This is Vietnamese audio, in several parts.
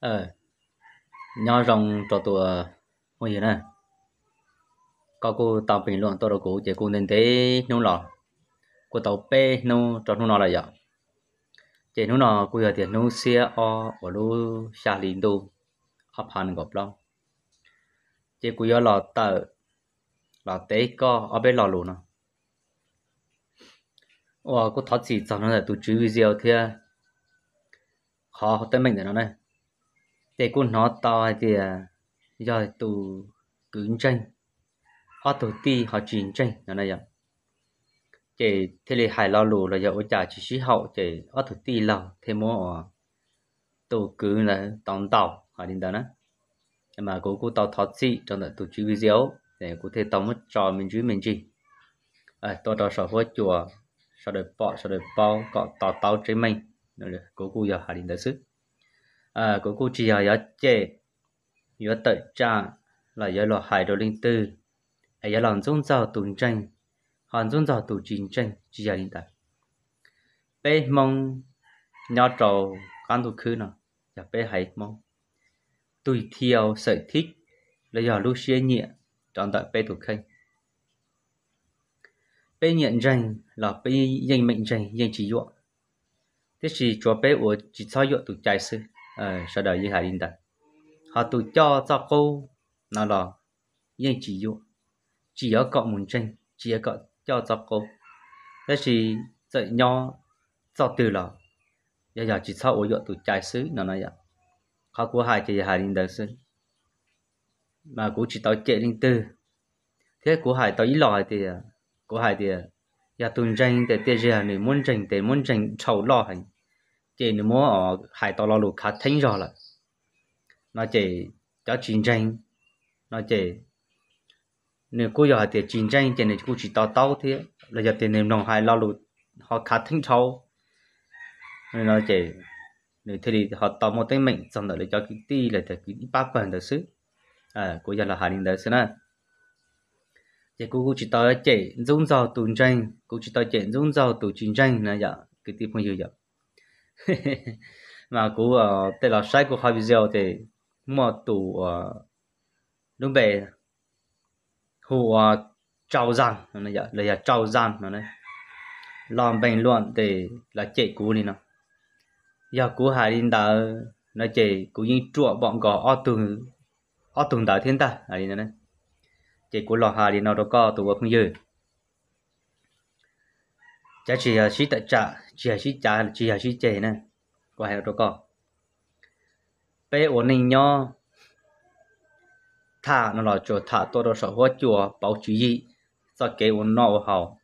ờ nhỏ rong cho tụi mọi người nè có cô tàu bình luận tôi đâu cũ chỉ cô nên thế nông lò cô tàu p nông cho nông lò là vậy chỉ nông lò cô giờ tiền nông xe o và lu xa liền đu hấp hành gọt long chỉ cô giờ lò tờ lò tế có ở bên lò lù nó ủa cô thọ chỉ cho nó là tụ chữ video thế khó tới mình để nó này thế con nó to thì giờ tù cứng tranh họ tụ ti họ chiến tranh nó này vậy chỉ thế là hải lao lù là giờ ở trả chỉ sĩ hậu chỉ họ tụ ti lao thế mua tụ cứ là tòng tàu họ đến đó nữa mà cố cố tàu thọ sĩ trong đợt tụ chữ video để có thể tàu mất trò mình chứ mình gì à tôi đó sợ với chùa sau đời bỏ sau đời bao có tàu tàu chế mình rồi cố cố giờ họ đến đó sức à của cô chỉ ở chế ở tận cha là ở lò hải đồ linh tư ở làm dung giàu tùng tranh hòn dung giàu tù chính tranh chỉ ở linh tài bé mong nhỏ trầu con tụ khứ nọ, giờ dạ, bé hãy mong tùy theo sở thích là giờ lúc xưa nhẹ chọn tại bé tụ khanh bé nhận rằng là bé nhận mệnh rằng nhận chỉ dụng thế thì cho bé ở chỉ sao dụng tụ trái sư ờ sau đó với hai linh ta họ tụ cho cho cô nào đó, yên chỉ dụ chỉ có cọ muốn tranh chỉ có cho cho cô thế thì dạy nho cho từ là giờ giờ chỉ sau ủi tụ trái xứ nó nói vậy họ của hai chỉ hai linh đời xứ mà cũng chỉ tao chạy linh tư thế của hai tao ý lòi thì của hai thì giờ tuần tranh để tiền gì này muốn tranh để muốn tranh sầu lo hành chỉ nếu mà ở hải tàu lo lụt khá thính rồi là nó chỉ cho chiến tranh nó chỉ nếu cô giờ thì chiến tranh thì này cô chỉ tàu tàu thế là giờ thì nếu nông hải lo lụt họ khá thính sâu nên nó chỉ nếu thế thì họ tàu một tên mình xong rồi cho cái ti là thì cái ba phần đó xứ à cô giờ là hải đình đó xứ nè thì cô cô chỉ tàu chỉ dung giàu tù tranh cô chỉ tàu chỉ dung giàu tù chiến tranh nè dạ cái tiếp phong hiểu dạ mà cú ờ, tê ờ, ờ, là sai của hai video thì mà tụ đúng bề hù trâu răng nó giờ là giờ trâu răng nó này làm bình luận thì là chị cú đi nó giờ cú hai đi đã nó chị cú như chuột bọn gò o tường o tường đã thiên ta này này chị cú lò hà đi nó đâu có ở không dư chả chỉ là chỉ tại chả chỉ là chỉ chả chỉ là chỉ chè nè có hay đâu có bé ổn định nhau thả nó là chỗ thả tôi đó sợ hóa chùa bảo chú gì cho kế ổn nọ hậu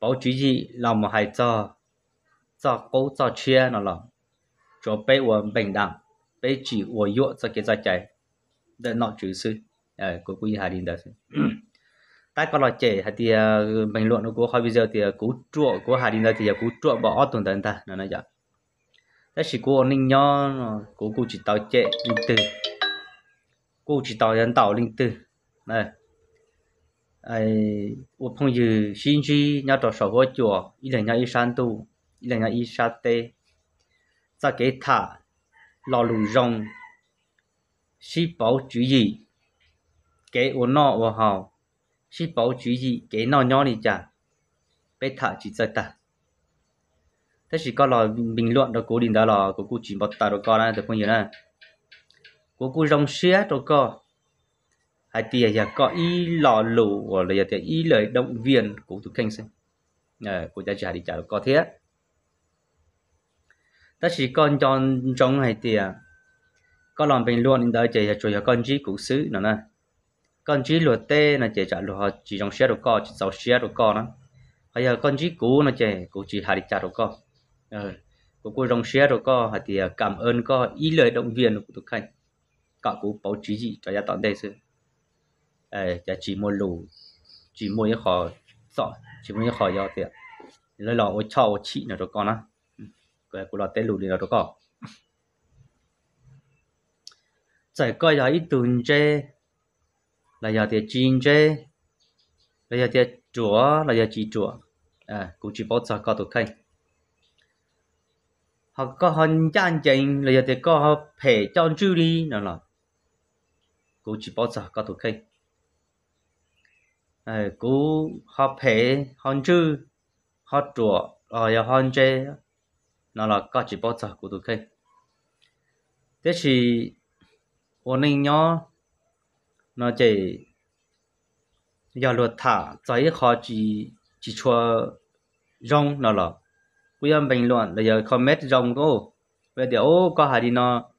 bảo chú gì làm mà hay cho cho cố cho chia nó là chỗ bé ổn bình đẳng bé chỉ ổn yếu cho kế cho chạy để nọ chữ sư à của quý hà đình đó hai con lò trẻ thì ờ, bình luận của hai video thì ờ, cú trụ của hai đình thì ờ, cú trụ bỏ tuần tần ta nó nói vậy thế chỉ cô ninh nhó cô cô chỉ tàu trẻ linh tư cô chỉ tàu dân tàu linh tư này phong nhà nhà nhà bảo chủ ai 我朋友兴趣要找手工做，一人要一扇度，一人要一扇灯，再给他老路用，是保主义，给我拿我好。是保主义给那鸟里家，被他去在打。但是搞了 bình luận đó cố định đó là cố cố chỉ bắt ta đó có này được không nhỉ này cố cố rong xe đó có hai tia giờ có ý lò lù hoặc là giờ ý lời động viên cố thực hành xem à cố cha trả đi trả có thế ta chỉ con tròn trống hai tia có làm bình luận đó chỉ là chủ con chỉ cố xứ nữa này con chỉ lúa tê là chỉ trả lúa chỉ trong xe được co chỉ sáu xe được co đó hay giờ con chỉ cũ là chỉ cũ chỉ hai trả được co của ờ, cô trong xe được co thì ờ, cảm ơn co ý lời động viên của tụi khanh cả cũ báo chí gì cho gia tọn đây sư ấy ờ, chỉ chỉ mua lù chỉ mua cái khó sọ chỉ mua cái khó do tiền lời lò ô cho chị nào được co đó ừ, cái của lò tê lù đi nào được co giải coi là ít tuần chơi là giờ thì chín chế là giờ thì chúa là giờ chỉ chúa à cũng chỉ bảo sao có được khay họ có hơn chân chính là giờ thì có à, họ phải chọn chú đi nào là cũng chỉ bảo sao có được khay à cũng họ phải hơn chú họ chúa rồi giờ hơn chế nào là có chỉ bảo sao có được khay thế thì ổn định nhau nó chỉ giờ luật thả giấy khó chỉ chỉ cho rong nó là bây giờ bình luận là giờ comment rong đó giờ ô có hai đi nó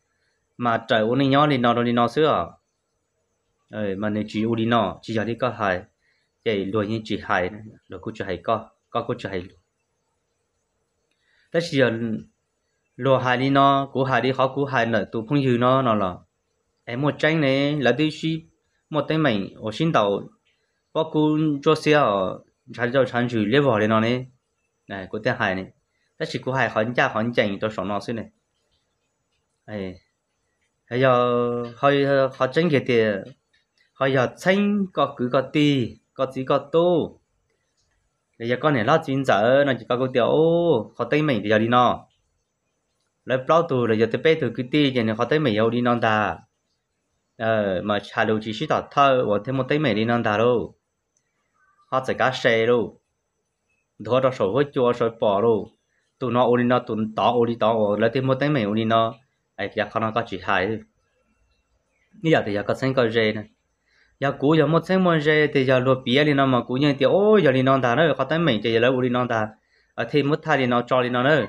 mà trời ôn nhau đi nó đâu đi nó sửa rồi mà này chỉ ô đi nó chỉ giờ đi có hai chỉ luật như chỉ hai rồi cũng chỉ hai có có cũng chỉ hai tất nhiên luật hai đi nó cũng hai đi khó cũng hai nữa tụ phong dư nó nó là em một tranh này là tư suy một tay mình ở xin đầu bác cụ cho xe ở chạy cho chăn chủ lấy vào lên nó này này có tên hài này tất chỉ có hài khẩn cha khẩn chảnh tôi sống nó xí này ấy bây giờ hơi khó tránh kia thì hơi giờ tránh có cứ có tì có chỉ có tu bây giờ con này lo chuyện giờ nó chỉ có câu tiểu khó tay mình thì giờ đi nó lấy bao tù rồi giờ tới bé từ cứ tì giờ này khó tay mình yêu đi non ta mà chả lưu chỉ chỉ tao thơ và thêm một tay mày đi nâng ta đâu họ sẽ cá xe đâu đó đó sổ với chua sổ bỏ đâu tụi nó ôn nó tụi tao ôn tao và lấy thêm một tay mày ôn nó ai giờ không nó có chỉ hại bây giờ thì giờ có sinh có dê này giờ cũ giờ một sinh một dê thì giờ lột bia đi nó mà cũ như thì ôi giờ đi nâng ta nữa có tay mày thì giờ lấy ôn nó ta ở thêm một thay đi nó cho đi nó nữa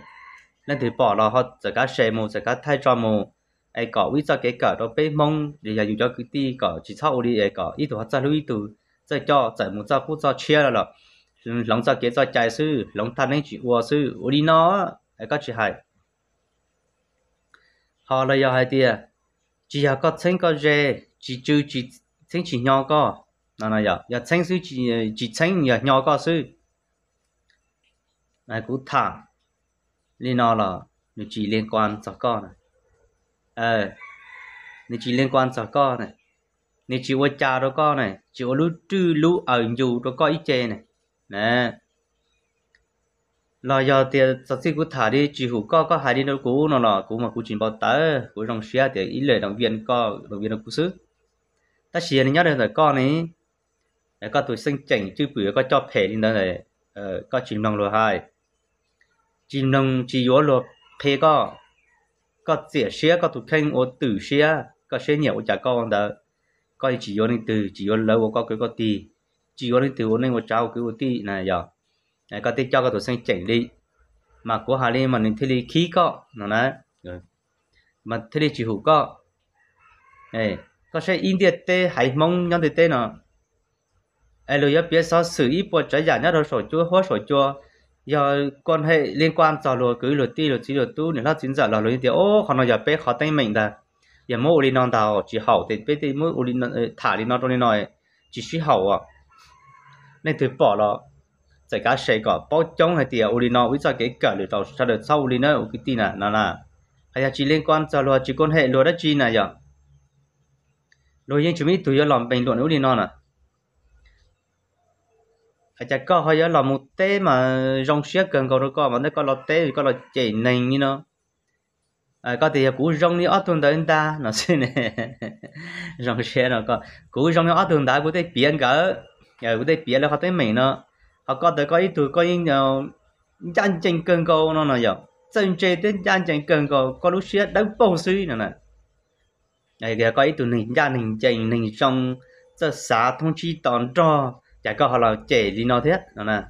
nên thì bỏ là họ sẽ cá xe mù sẽ cá thay cho mù ai có ví cho cái cả đó bé mong để giờ dùng cho cái ti có chỉ sau đi ai có ít tuổi ra lui từ giờ cho giải một giờ phút giờ chia là lòng cho cái giờ trái sư lòng tham nên chỉ uo sư uo đi nó ai có chỉ hay họ là giờ hay tia chỉ là có thằng có dễ chỉ trừ chỉ thằng chỉ nhau có nó là giờ giờ thằng sư chỉ chỉ thằng giờ nhau có sư này cũng thẳng nên nó là chỉ liên quan cho con này ờ nên chỉ liên quan sợ con này nên chỉ ô cha đó con này chỉ ô lú trư lú ở dù đó con ít chê này nè lo giờ thì sau khi cú thả đi chỉ hủ co có hai đi đâu cú nó là cũng mà cú chỉ bảo tớ cú trong xe thì ít lời động viên co động viên nó cú sức ta xìa này nhớ đây rồi con này để con tuổi sinh chảnh chứ bữa con cho phê đi nữa này ờ con chìm nông rồi hai chìm nông chỉ yếu rồi phê co có dễ xe có tụt khen ô tử xe có xe nhiều chả con đó có chỉ vô nên từ chỉ vô lâu có cái có tì chỉ vô nên từ nên một cháu cứ tì này giờ này có tì cho có tụt sinh chỉnh đi mà của hà lên mà nên thấy khí có nó nè mà thấy chỉ hữu có này có xe India tê hải mông nhân tê nó ai lo yết biết sao xử ý bộ trái giả nhất rồi sổ chua hóa sổ chua giờ quan hệ liên quan cho lúa cứ lúa ti lúa chỉ lúa tu nữa là chính giờ là lúa thì ô họ nói giờ bé khó tay mình là giờ mỗi uli non tàu chỉ hậu thì bé thì mỗi uli ờ, thả đi non trong này chỉ suy hậu à nên từ bỏ là giải cá sấy có bao chống hay tiền uli non với cho cái cả lúa tàu sao được sau uli nữa cái tin là nó là hay là chỉ liên quan cho lúa chỉ quan hệ lúa đó chi này giờ lúa riêng chúng mình tụi giờ làm bình luận uli non à à chắc có hơi là một tế mà rong xía cần cầu rồi có mà nó có lọt té có lọt chảy nành như nó à, có thì cú rong đi ót tuần tới ta nó xin nè rong xía nó có cú rong đi ót tuần ta cú tới biến cả giờ cú tới biến là họ tới mình nó họ có tới có ít tuổi có ít nhiều chân chân cần cầu nó nó giờ chân chơi tới chân chân cần cầu có lúc xía đánh bông suy nữa nè ờ, này giờ có ít tuổi mình chân mình chân mình trong giờ xả thông chi tòn trò chả có họ là trẻ gì nó thế nó nè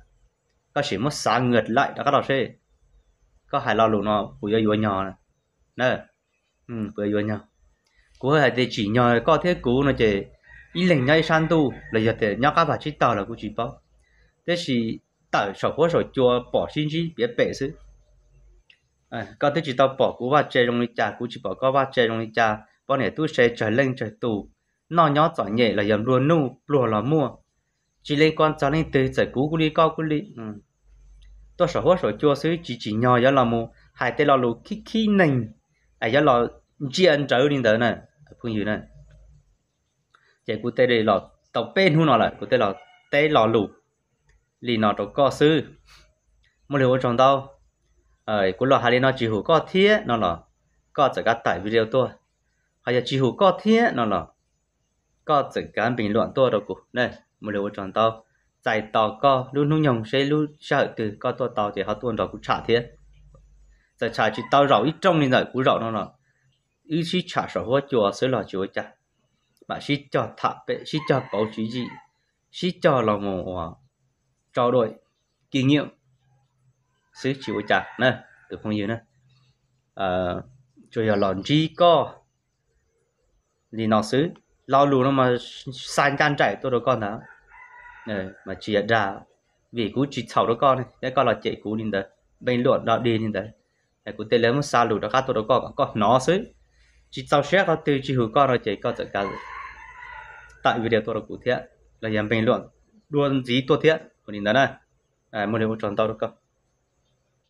có chỉ mất sáng ngược lại đó các đó xe có hai lo lụt nó của yêu nhỏ này nè ừ của yêu nhỏ của hai thì chỉ nhỏ có thế cú nó chỉ ý lệnh nhau sang tu là giờ thì nhóc các bà chỉ tao là cú chỉ bao thế thì tao sổ phố sổ cho bỏ xin chi biết bể xứ à có thế chỉ tao bỏ cú bà chơi trong đi cha cú chỉ bỏ có bà chơi trong đi cha bọn này tu xe trời lên trời tù nó nhỏ giỏi nhẹ là giờ luôn nu lùa là mua chỉ lấy con cháu nên từ giải cứu cái cao cái lý ừ tôi sợ hết rồi chưa xứ chỉ chỉ nhỏ giờ là mu hai tay là lù khi khi nình à giờ là chỉ ăn trở đi tới này phương gì này chạy cụ tê đây là tàu bên hú nó là cụ tê là tê là lù lì nó đâu có xứ một điều trong tao ờ cụ là hai nó chỉ hủ có thiết nó là có chỉ cả tại video tôi hay là chỉ hủ có thiết nó là có chỉ cả bình luận tôi đâu cũng, đây mà đều chọn tao tại tao có lúc nung nhồng sẽ lúc sợ từ có tôi tao thì họ tuôn rồi cũng trả thế tại trả chỉ tao rậu ít trong nên rồi cũng rậu nó rồi ý chỉ trả sợ hoa chùa sẽ là chùa cha, mà chỉ cho thả bệ chỉ cho bảo chỉ gì chỉ cho là một trao đổi kinh nghiệm sự chịu chả nè từ phong nhiều nè à cho giờ lòn chỉ có thì nó xứ lao lù nó mà san chan chạy tôi đâu con đó ừ, mà chỉ ra vì cú chỉ chậu đó con này cái con là chạy cú nhìn thấy bên luận đó đi nhìn thấy cái cú tên lớn một xa lù đó khác tôi đó con con nó xứ chỉ chậu xe con từ chỉ hữu con rồi chạy con tất cả tại vì điều tôi là cụ thiện là dám bên luận luôn gì tôi thiện của nhìn thấy này à một điều một tròn tao đó con